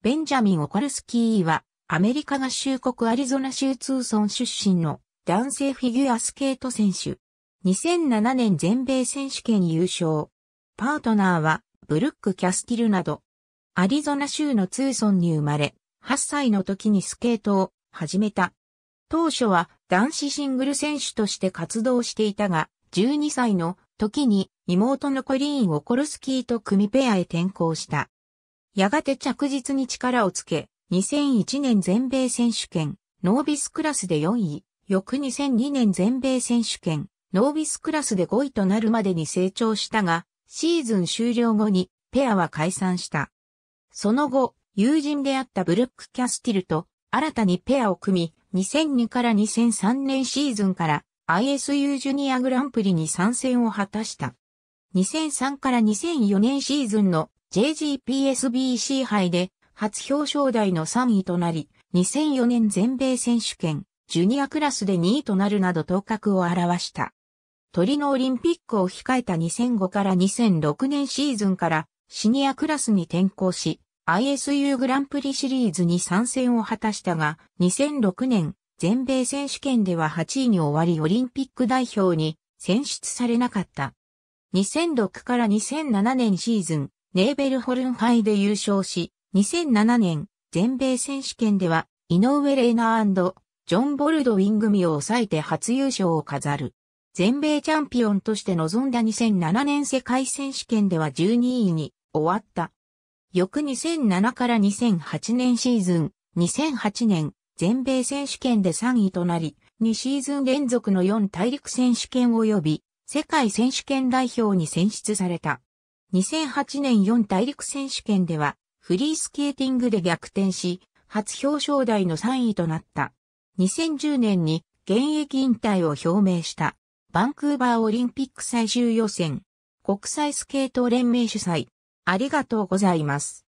ベンジャミン・オカルスキーは、アメリカ合衆国アリゾナ州ツーソン出身の男性フィギュアスケート選手。2007年全米選手権優勝。パートナーは、ブルック・キャスティルなど、アリゾナ州のツーソンに生まれ、8歳の時にスケートを始めた。当初は男子シングル選手として活動していたが、12歳の時に妹のコリーン・オコルスキーと組ペアへ転向した。やがて着実に力をつけ、2001年全米選手権、ノービスクラスで4位、翌2002年全米選手権、ノービスクラスで5位となるまでに成長したが、シーズン終了後にペアは解散した。その後、友人であったブルック・キャスティルと新たにペアを組み、2002から2003年シーズンから ISU ジュニアグランプリに参戦を果たした。2003から2004年シーズンの JGPSBC 杯で初表彰台の3位となり、2004年全米選手権、ジュニアクラスで2位となるなど頭角を表した。トリノオリンピックを控えた2005から2006年シーズンからシニアクラスに転向し、ISU グランプリシリーズに参戦を果たしたが、2006年全米選手権では8位に終わりオリンピック代表に選出されなかった。2006から2007年シーズン、ネーベルホルンイで優勝し、2007年全米選手権では井上レーナージョン・ボルドウィン組を抑えて初優勝を飾る。全米チャンピオンとして臨んだ2007年世界選手権では12位に終わった。翌2007から2008年シーズン、2008年全米選手権で3位となり、2シーズン連続の4大陸選手権及び世界選手権代表に選出された。2008年4大陸選手権では、フリースケーティングで逆転し、初表彰台の3位となった。2010年に現役引退を表明した、バンクーバーオリンピック最終予選、国際スケート連盟主催。ありがとうございます。